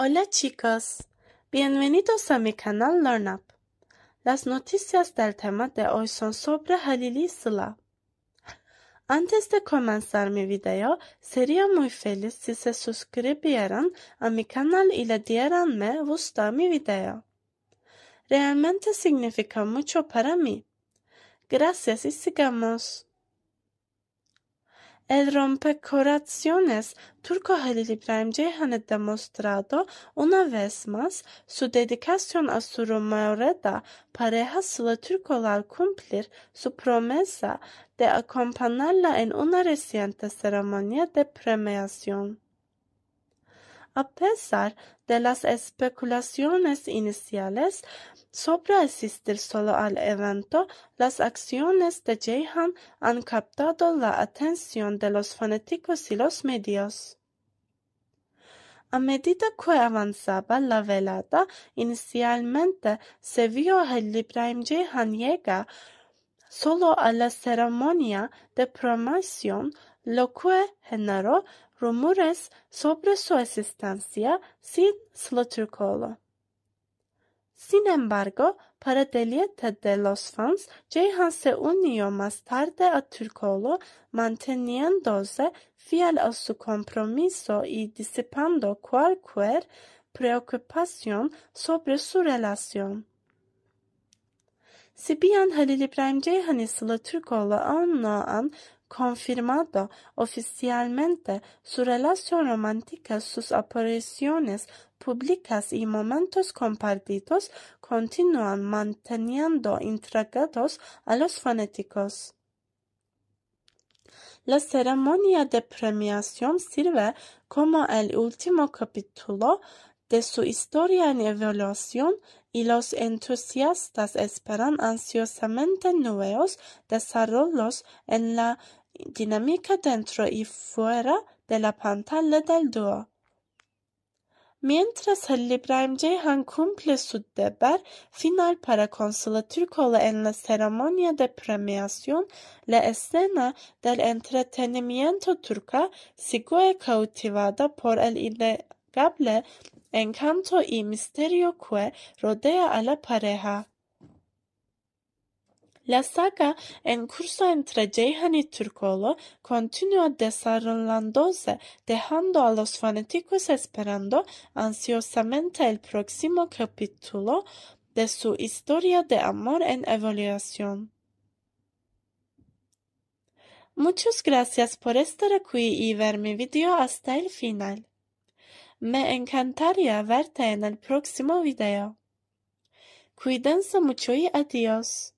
Hola chicos, bienvenidos a mi canal LearnUp. Las noticias del tema de hoy son sobre Halil Antes de comenzar mi video, sería muy feliz si se suscribieran a mi canal y le dieran me gusta a mi video. Realmente significa mucho para mí. Gracias y sigamos. El rompecoraciones turco Halil Ibrahim demostrado una vez más su dedicación a su Romareda pareja Turco al cumplir su promesa de acompañarla en una reciente ceremonia de premiación a pesar de las especulaciones iniciales sobre asistir solo al evento, las acciones de Jehan han captado la atención de los fanáticos y los medios. A medida que avanzaba la velada, inicialmente se vio el Ibrahim Jehan llegar solo a la ceremonia de promoción lo que generó rumores sobre su existencia sin Turcolo. Sin embargo, para deleite de los fans, Jehan se unió más tarde a Turcolo, manteniéndose fiel a su compromiso y disipando cualquier preocupación sobre su relación. Si Halil İbrahim Ceyhan Sıla Türkoğlu han confirmado oficialmente su relación romántica, sus apariciones públicas y momentos compartidos continúan manteniendo intrigados a los fanáticos. La ceremonia de premiación sirve como el último capítulo de su historia en evolución y los entusiastas esperan ansiosamente nuevos desarrollos en la dinámica dentro y fuera de la pantalla del dúo. Mientras el Ibrahim Ceyhan cumple su deber final para Consulatürkola en la ceremonia de premiación, la escena del entretenimiento turca sigue cautivada por el innegable encanto y misterio que rodea a la pareja. La saga en curso entre Jehan y Turcolo, continúa desarrollándose, dejando a los fanáticos esperando ansiosamente el próximo capítulo de su historia de amor en evolución. Muchas gracias por estar aquí y ver mi video hasta el final. Me encantaría verte en el próximo video. Cuídense mucho y adiós.